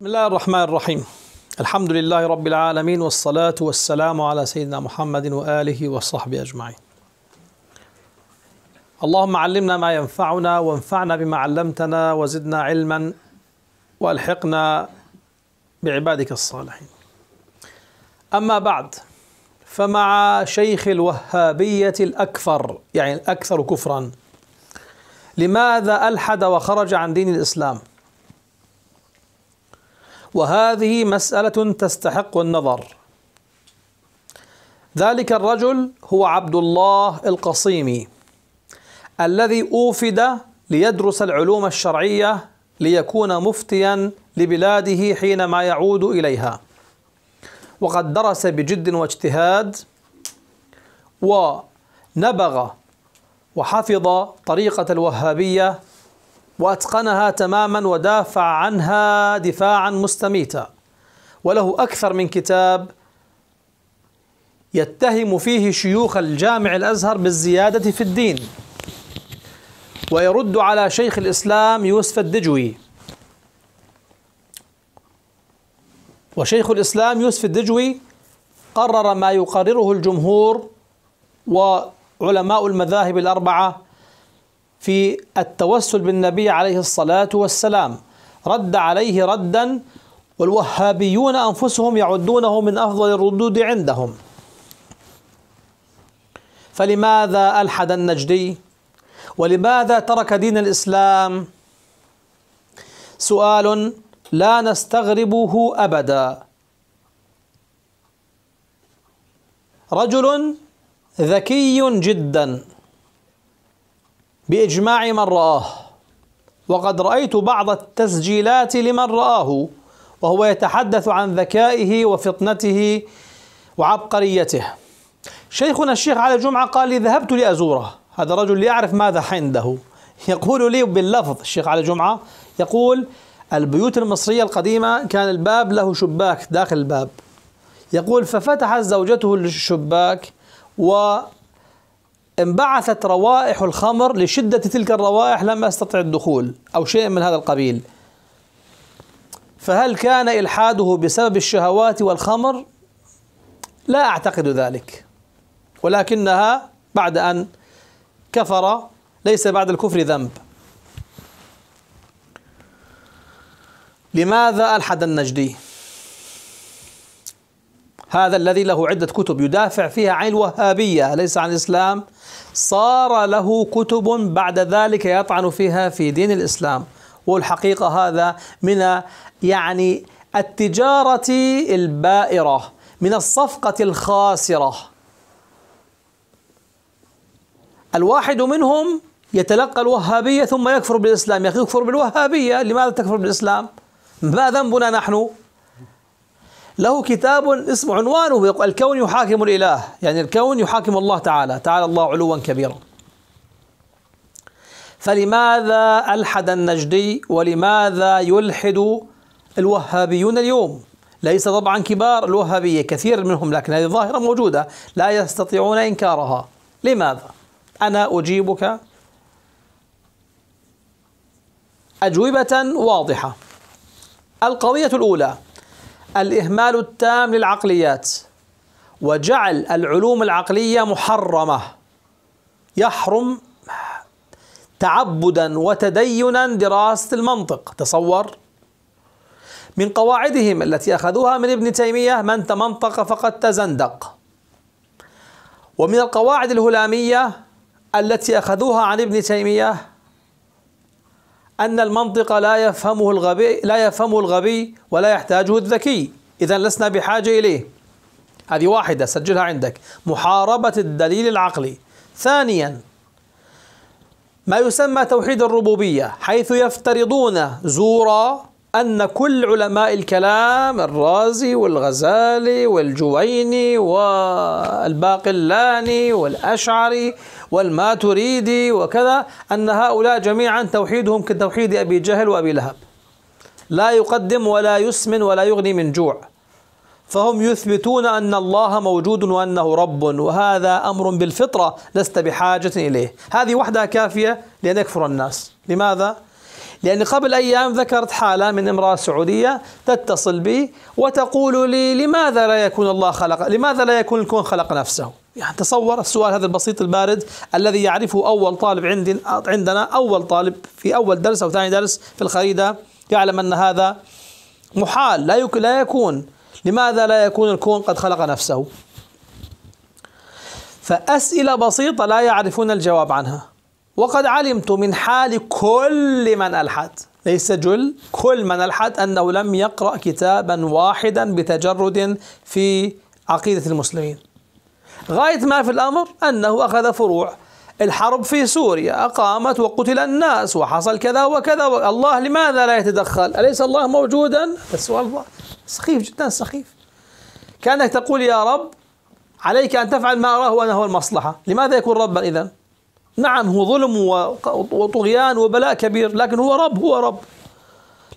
بسم الله الرحمن الرحيم الحمد لله رب العالمين والصلاة والسلام على سيدنا محمد وآله وصحبه أجمعين اللهم علمنا ما ينفعنا وانفعنا بما علمتنا وزدنا علما والحقنا بعبادك الصالحين أما بعد فمع شيخ الوهابية الأكثر يعني الأكثر كفرا لماذا ألحد وخرج عن دين الإسلام وهذه مسألة تستحق النظر ذلك الرجل هو عبد الله القصيمي الذي أوفد ليدرس العلوم الشرعية ليكون مفتيا لبلاده حينما يعود إليها وقد درس بجد واجتهاد ونبغ وحفظ طريقة الوهابية وأتقنها تماما ودافع عنها دفاعا مستميتا وله أكثر من كتاب يتهم فيه شيوخ الجامع الأزهر بالزيادة في الدين ويرد على شيخ الإسلام يوسف الدجوي وشيخ الإسلام يوسف الدجوي قرر ما يقرره الجمهور وعلماء المذاهب الأربعة في التوسل بالنبي عليه الصلاة والسلام رد عليه ردا والوهابيون أنفسهم يعدونه من أفضل الردود عندهم فلماذا ألحد النجدي ولماذا ترك دين الإسلام سؤال لا نستغربه أبدا رجل ذكي جداً بإجماع من رآه وقد رأيت بعض التسجيلات لمن رآه وهو يتحدث عن ذكائه وفطنته وعبقريته شيخنا الشيخ على الجمعة قال لي ذهبت لأزوره هذا رجل ليعرف ماذا عنده يقول لي باللفظ الشيخ على الجمعة يقول البيوت المصرية القديمة كان الباب له شباك داخل الباب يقول ففتحت زوجته الشباك و انبعثت روائح الخمر لشدة تلك الروائح لم أستطع الدخول أو شيء من هذا القبيل فهل كان إلحاده بسبب الشهوات والخمر لا أعتقد ذلك ولكنها بعد أن كفر ليس بعد الكفر ذنب لماذا ألحد النجدي؟ هذا الذي له عدة كتب يدافع فيها عن الوهابية ليس عن الإسلام صار له كتب بعد ذلك يطعن فيها في دين الإسلام والحقيقة هذا من يعني التجارة البائرة من الصفقة الخاسرة الواحد منهم يتلقى الوهابية ثم يكفر بالإسلام يكفر بالوهابية لماذا تكفر بالإسلام ما ذنبنا نحن له كتاب اسم عنوانه الكون يحاكم الإله يعني الكون يحاكم الله تعالى تعالى الله علوا كبيرا فلماذا ألحد النجدي ولماذا يلحد الوهابيون اليوم ليس طبعا كبار الوهابية كثير منهم لكن هذه الظاهرة موجودة لا يستطيعون إنكارها لماذا؟ أنا أجيبك أجوبة واضحة القضية الأولى الإهمال التام للعقليات وجعل العلوم العقلية محرمة يحرم تعبدا وتدينا دراسة المنطق تصور من قواعدهم التي أخذوها من ابن تيمية من تمنطق فقد تزندق ومن القواعد الهلامية التي أخذوها عن ابن تيمية أن المنطق لا يفهمه الغبي لا يفهمه الغبي ولا يحتاجه الذكي إذا لسنا بحاجة إليه هذه واحدة سجلها عندك محاربة الدليل العقلي ثانيا ما يسمى توحيد الربوبية حيث يفترضون زورا أن كل علماء الكلام الرازي والغزالي والجويني والباقلاني والأشعري والماتريدي وكذا أن هؤلاء جميعا توحيدهم كتوحيد أبي جهل وأبي لهب لا يقدم ولا يسمن ولا يغني من جوع فهم يثبتون أن الله موجود وأنه رب وهذا أمر بالفطرة لست بحاجة إليه هذه وحدها كافية لأن يكفر الناس لماذا؟ لأن قبل أيام ذكرت حالة من امرأة سعودية تتصل بي وتقول لي لماذا لا يكون الله خلق لماذا لا يكون الكون خلق نفسه يعني تصور السؤال هذا البسيط البارد الذي يعرفه أول طالب عندنا أول طالب في أول درس أو ثاني درس في الخريدة يعلم أن هذا محال لا لا يكون لماذا لا يكون الكون قد خلق نفسه فأسئلة بسيطة لا يعرفون الجواب عنها وقد علمت من حال كل من ألحد ليس جل كل من ألحد أنه لم يقرأ كتابا واحدا بتجرد في عقيدة المسلمين غاية ما في الأمر أنه أخذ فروع الحرب في سوريا أقامت وقتل الناس وحصل كذا وكذا و... الله لماذا لا يتدخل أليس الله موجودا السؤال سخيف جدا سخيف كأنك تقول يا رب عليك أن تفعل ما أراه وأنا هو المصلحة لماذا يكون ربا إذا نعم هو ظلم وطغيان وبلاء كبير لكن هو رب هو رب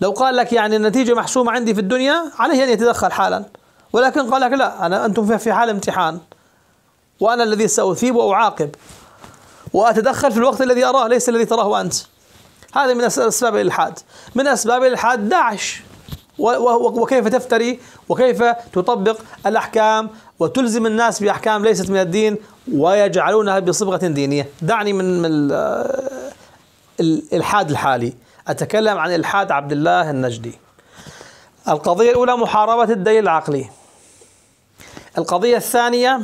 لو قال لك يعني النتيجة محسومة عندي في الدنيا عليه أن يتدخل حالا ولكن قال لك لا أنا أنتم في حال امتحان وأنا الذي سأثيب وأعاقب وأتدخل في الوقت الذي أراه ليس الذي تراه أنت هذا من أسباب الإلحاد من أسباب الإلحاد داعش وكيف تفتري وكيف تطبق الأحكام وتلزم الناس بأحكام ليست من الدين ويجعلونها بصبغة دينية دعني من الإلحاد الحالي أتكلم عن إلحاد عبد الله النجدي القضية الأولى محاربة الدين العقلي القضية الثانية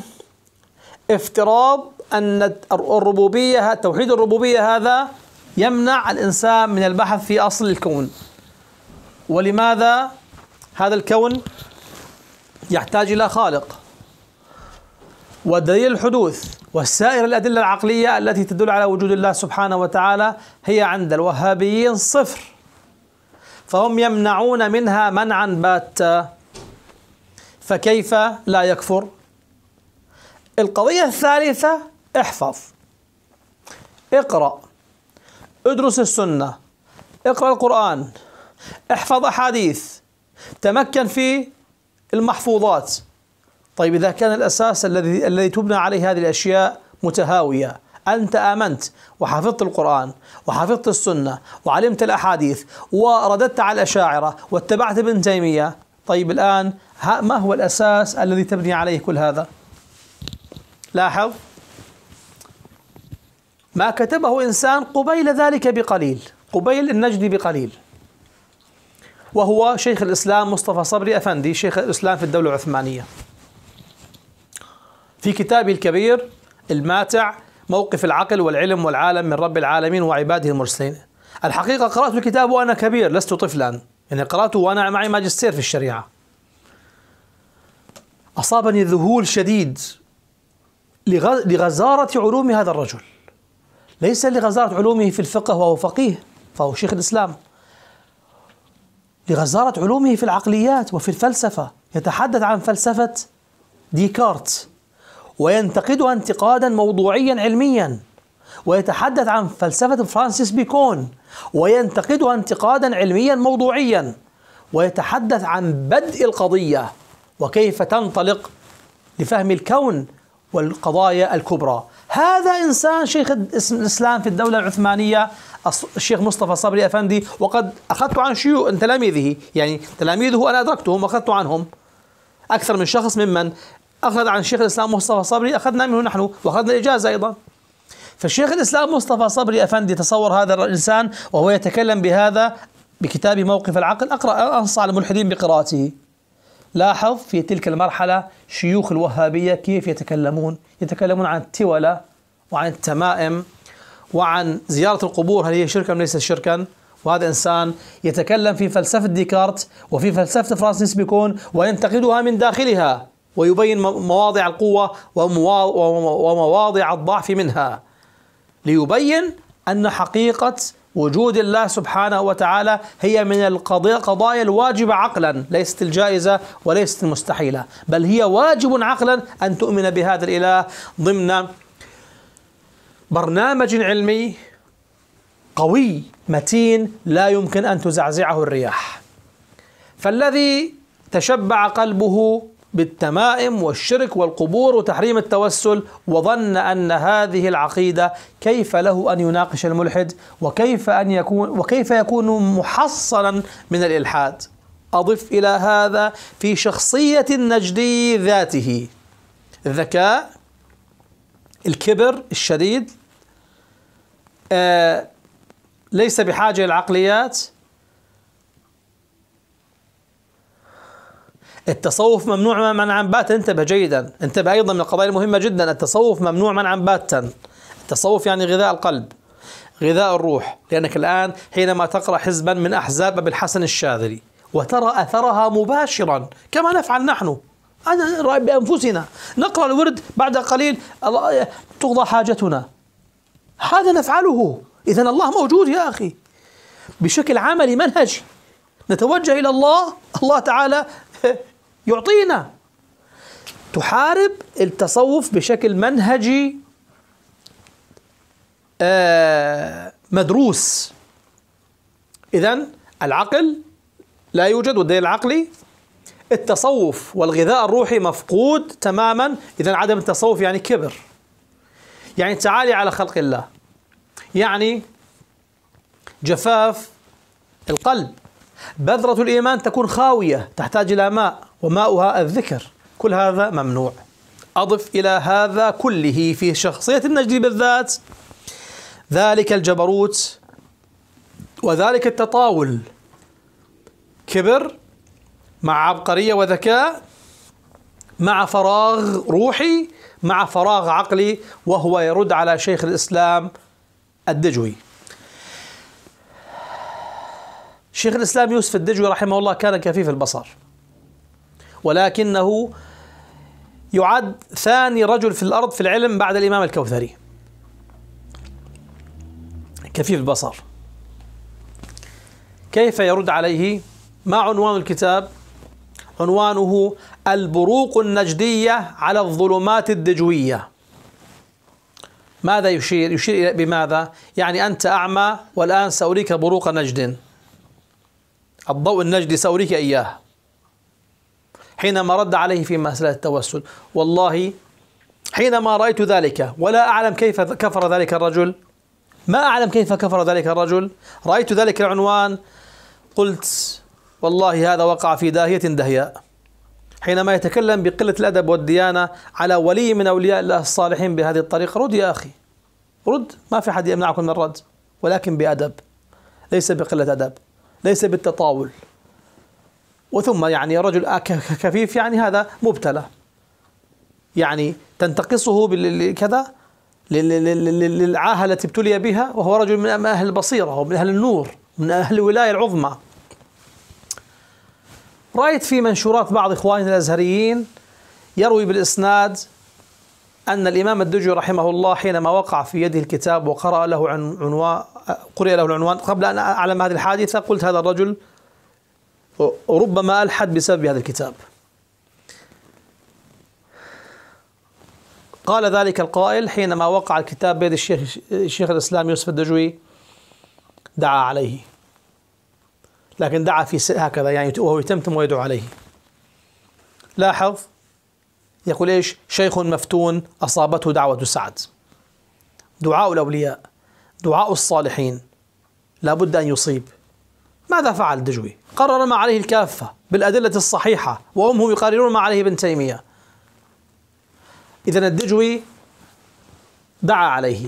افتراض أن الربوبية توحيد الربوبية هذا يمنع الإنسان من البحث في أصل الكون ولماذا هذا الكون يحتاج إلى خالق ودليل الحدوث والسائر الأدلة العقلية التي تدل على وجود الله سبحانه وتعالى هي عند الوهابيين صفر فهم يمنعون منها منعا باتا فكيف لا يكفر القضية الثالثة احفظ اقرأ ادرس السنة اقرأ القرآن احفظ أحاديث تمكن في المحفوظات طيب إذا كان الأساس الذي الذي تبنى عليه هذه الأشياء متهاوية أنت آمنت وحفظت القرآن وحفظت السنة وعلمت الأحاديث ورددت على الأشاعرة واتبعت ابن تيمية طيب الآن ما هو الأساس الذي تبني عليه كل هذا؟ لاحظ ما كتبه إنسان قبيل ذلك بقليل قبيل النجدي بقليل وهو شيخ الإسلام مصطفى صبري أفندي شيخ الإسلام في الدولة العثمانية في كتابه الكبير الماتع موقف العقل والعلم والعالم من رب العالمين وعباده المرسلين الحقيقة قرأت الكتاب وأنا كبير لست طفلا يعني قرأته وأنا معي ماجستير في الشريعة أصابني ذهول شديد لغزارة علوم هذا الرجل ليس لغزارة علومه في الفقه وهو فقيه فهو شيخ الإسلام لغزارة علومه في العقليات وفي الفلسفة يتحدث عن فلسفة ديكارت وينتقدها انتقادا موضوعيا علميا ويتحدث عن فلسفة فرانسيس بيكون وينتقدها انتقادا علميا موضوعيا ويتحدث عن بدء القضية وكيف تنطلق لفهم الكون والقضايا الكبرى هذا إنسان شيخ الإسلام في الدولة العثمانية الشيخ مصطفى صبري أفندي وقد أخذت عن شيوخ تلاميذه يعني تلاميذه أنا أدركتهم وأخذت عنهم أكثر من شخص ممن أخذ عن شيخ الإسلام مصطفى صبري أخذنا منه نحن وأخذنا الإجازة أيضا فالشيخ الإسلام مصطفى صبري أفندي تصور هذا الإنسان وهو يتكلم بهذا بكتاب موقف العقل أقرأ أنصح الملحدين بقراءته لاحظ في تلك المرحلة شيوخ الوهابية كيف يتكلمون يتكلمون عن التولة وعن التمائم وعن زيارة القبور هل هي شركا أم ليست شركا وهذا إنسان يتكلم في فلسفة ديكارت وفي فلسفة فرانسيس بيكون وينتقدها من داخلها ويبين مواضع القوة ومواضع الضعف منها ليبين أن حقيقة وجود الله سبحانه وتعالى هي من القضايا الواجبة عقلا ليست الجائزة وليست المستحيلة بل هي واجب عقلا أن تؤمن بهذا الإله ضمن برنامج علمي قوي متين لا يمكن أن تزعزعه الرياح فالذي تشبع قلبه بالتمائم والشرك والقبور وتحريم التوسل وظن ان هذه العقيده كيف له ان يناقش الملحد وكيف ان يكون وكيف يكون محصنا من الالحاد. اضف الى هذا في شخصيه النجدي ذاته الذكاء الكبر الشديد آه ليس بحاجه للعقليات التصوف ممنوع منعا باتا انتبه جيدا انتبه أيضا من القضايا المهمة جدا التصوف ممنوع منعا باتا التصوف يعني غذاء القلب غذاء الروح لأنك الآن حينما تقرأ حزبا من أحزاب أبي الحسن الشاذلي وترى أثرها مباشرا كما نفعل نحن أنا رأي بأنفسنا نقرأ الورد بعد قليل تقضى حاجتنا هذا نفعله إذا الله موجود يا أخي بشكل عملي منهجي نتوجه إلى الله الله تعالى يعطينا تحارب التصوف بشكل منهجي آه، مدروس إذا العقل لا يوجد والدليل العقلي التصوف والغذاء الروحي مفقود تماما إذا عدم التصوف يعني كبر يعني تعالي على خلق الله يعني جفاف القلب بذرة الإيمان تكون خاوية تحتاج إلى ماء وماؤها الذكر كل هذا ممنوع أضف إلى هذا كله في شخصية النجدي بالذات ذلك الجبروت وذلك التطاول كبر مع عبقرية وذكاء مع فراغ روحي مع فراغ عقلي وهو يرد على شيخ الإسلام الدجوي شيخ الإسلام يوسف الدجوي رحمه الله كان كفيف البصر ولكنه يعد ثاني رجل في الأرض في العلم بعد الإمام الكوثري كفيف البصر كيف يرد عليه ما عنوان الكتاب عنوانه البروق النجدية على الظلمات الدجوية ماذا يشير يشير بماذا يعني أنت أعمى والآن سأريك بروق نجد الضوء النجدي سأريك إياه حينما رد عليه في مسألة التوسل والله حينما رأيت ذلك ولا أعلم كيف كفر ذلك الرجل ما أعلم كيف كفر ذلك الرجل رأيت ذلك العنوان قلت والله هذا وقع في داهية دهياء حينما يتكلم بقلة الأدب والديانة على ولي من أولياء الله الصالحين بهذه الطريقة رد يا أخي رد ما في حد يمنعكم من الرد ولكن بأدب ليس بقلة أدب ليس بالتطاول وثم يعني رجل كفيف يعني هذا مبتلى يعني تنتقصه كذا للعاهة التي ابتلي بها وهو رجل من أهل البصيرة ومن أهل النور من أهل الولاية العظمى رأيت في منشورات بعض إخواننا الأزهريين يروي بالإسناد أن الإمام الدجي رحمه الله حينما وقع في يده الكتاب وقرأ له عنوان قرئ له العنوان قبل أن أعلم هذه الحادثة قلت هذا الرجل ربما ألحد بسبب هذا الكتاب قال ذلك القائل حينما وقع الكتاب بيد الشيخ الشيخ الإسلام يوسف الدجوي دعا عليه لكن دعا في هكذا يعني وهو يتمتم ويدعو عليه لاحظ يقول ايش شيخ مفتون أصابته دعوة سعد دعاء الأولياء دعاء الصالحين لا بد أن يصيب ماذا فعل دجوي؟ قرر ما عليه الكافة بالأدلة الصحيحة وهم هم يقررون ما عليه ابن تيمية إذا الدجوي دعا عليه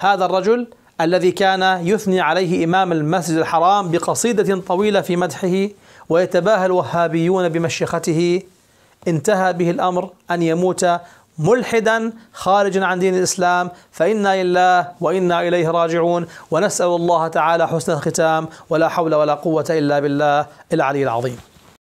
هذا الرجل الذي كان يثني عليه إمام المسجد الحرام بقصيدة طويلة في مدحه ويتباهى الوهابيون بمشيخته انتهى به الأمر أن يموت ملحدا خارجا عن دين الاسلام فانا لله وانا اليه راجعون ونسال الله تعالى حسن الختام ولا حول ولا قوه الا بالله العلي العظيم